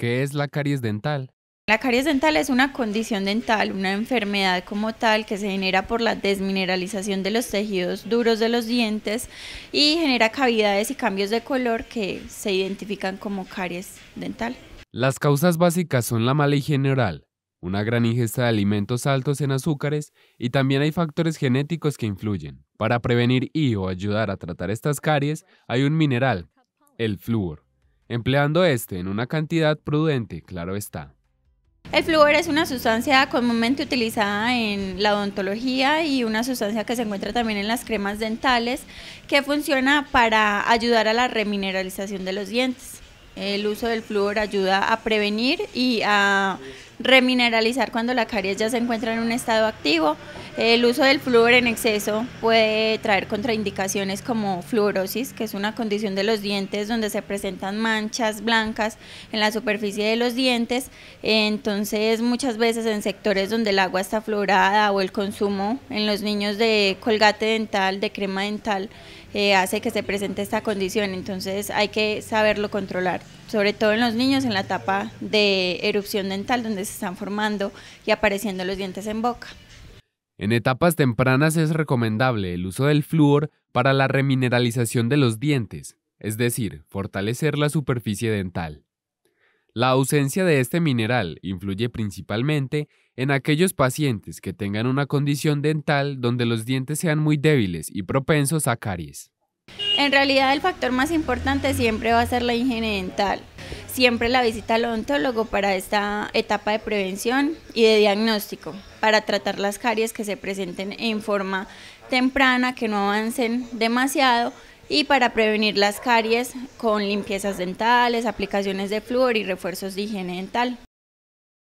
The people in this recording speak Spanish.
¿Qué es la caries dental? La caries dental es una condición dental, una enfermedad como tal que se genera por la desmineralización de los tejidos duros de los dientes y genera cavidades y cambios de color que se identifican como caries dental. Las causas básicas son la mala higiene oral, una gran ingesta de alimentos altos en azúcares y también hay factores genéticos que influyen. Para prevenir y o ayudar a tratar estas caries hay un mineral, el flúor empleando este en una cantidad prudente, claro está. El flúor es una sustancia comúnmente utilizada en la odontología y una sustancia que se encuentra también en las cremas dentales que funciona para ayudar a la remineralización de los dientes. El uso del flúor ayuda a prevenir y a remineralizar cuando la caries ya se encuentra en un estado activo el uso del flúor en exceso puede traer contraindicaciones como fluorosis, que es una condición de los dientes donde se presentan manchas blancas en la superficie de los dientes. Entonces, muchas veces en sectores donde el agua está fluorada o el consumo en los niños de colgate dental, de crema dental, eh, hace que se presente esta condición. Entonces, hay que saberlo controlar sobre todo en los niños en la etapa de erupción dental donde se están formando y apareciendo los dientes en boca. En etapas tempranas es recomendable el uso del flúor para la remineralización de los dientes, es decir, fortalecer la superficie dental. La ausencia de este mineral influye principalmente en aquellos pacientes que tengan una condición dental donde los dientes sean muy débiles y propensos a caries. En realidad el factor más importante siempre va a ser la higiene dental siempre la visita al odontólogo para esta etapa de prevención y de diagnóstico, para tratar las caries que se presenten en forma temprana, que no avancen demasiado y para prevenir las caries con limpiezas dentales, aplicaciones de flúor y refuerzos de higiene dental.